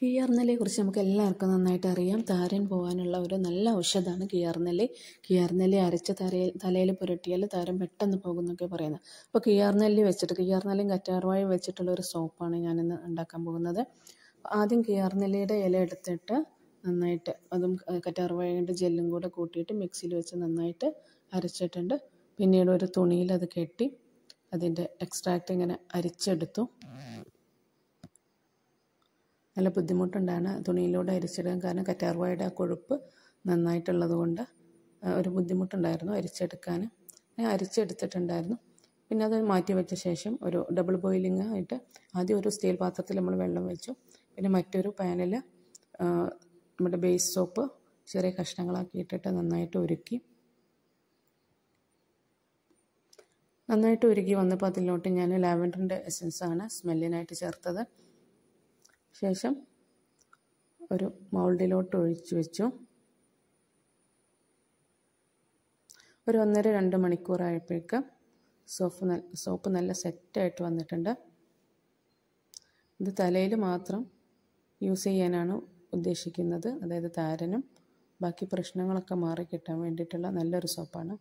കുറിച്ച് നമുക്ക് എല്ലാവർക്കും നന്നായിട്ട് അറിയാം താരൻ പോകാനുള്ള ഒരു നല്ല ഔഷധമാണ് കിയാർനെല്ലി കിയാർനെല്ലി അരച്ച് തലയിൽ തലയിൽ പുരട്ടിയാൽ താരൻ പെട്ടെന്ന് പോകുന്നൊക്കെ പറയുന്നത് അപ്പോൾ കിയാർനെല്ലി വെച്ചിട്ട് കിയാർനെല്ലിയും കറ്റാർവാഴയും വെച്ചിട്ടുള്ള ഒരു സോപ്പാണ് ഞാനിന്ന് ഉണ്ടാക്കാൻ പോകുന്നത് ആദ്യം കിയാർനെല്ലിയുടെ ഇല എടുത്തിട്ട് നന്നായിട്ട് അതും കറ്റാർവാഴയുടെ ജെല്ലും കൂടെ കൂട്ടിയിട്ട് മിക്സിയിൽ വെച്ച് നന്നായിട്ട് അരച്ചിട്ടുണ്ട് പിന്നീട് ഒരു തുണിയിൽ അത് കെട്ടി അതിൻ്റെ എക്സ്ട്രാക്റ്റ് ഇങ്ങനെ അരിച്ചെടുത്തു നല്ല ബുദ്ധിമുട്ടുണ്ടാണ് തുണിയിലൂടെ അരിച്ചെടുക്കാൻ കാരണം കറ്റാർവാഴയുടെ ആ കൊഴുപ്പ് നന്നായിട്ടുള്ളത് കൊണ്ട് ഒരു ബുദ്ധിമുട്ടുണ്ടായിരുന്നു അരിച്ചെടുക്കാൻ ഞാൻ അരിച്ചെടുത്തിട്ടുണ്ടായിരുന്നു പിന്നെ അത് മാറ്റി വെച്ച ശേഷം ഒരു ഡബിൾ ബോയിലിംഗ് ആയിട്ട് ആദ്യം ഒരു സ്റ്റീൽ പാത്രത്തിൽ നമ്മൾ വെള്ളം വെച്ചു പിന്നെ മറ്റൊരു പാനിൽ നമ്മുടെ ബേസ് സോപ്പ് ചെറിയ കഷ്ണങ്ങളാക്കി ഇട്ടിട്ട് നന്നായിട്ട് ഉരുക്കി നന്നായിട്ട് ഉരുക്കി വന്നപ്പോൾ അതിലോട്ട് ഞാൻ ലാവൻഡറിൻ്റെ എസൻസാണ് സ്മെല്ലിനായിട്ട് ചേർത്തത് ശേഷം ഒരു മൗൾഡിലോട്ട് ഒഴിച്ചു വെച്ചു ഒരു ഒന്നര രണ്ട് മണിക്കൂറായപ്പോഴേക്ക് സോപ്പ് നല്ല സോപ്പ് നല്ല സെറ്റായിട്ട് വന്നിട്ടുണ്ട് ഇത് തലയിൽ മാത്രം യൂസ് ചെയ്യാനാണ് ഉദ്ദേശിക്കുന്നത് അതായത് താരനും ബാക്കി പ്രശ്നങ്ങളൊക്കെ മാറിക്കിട്ടാൻ കിട്ടാൻ വേണ്ടിയിട്ടുള്ള നല്ലൊരു സോപ്പാണ്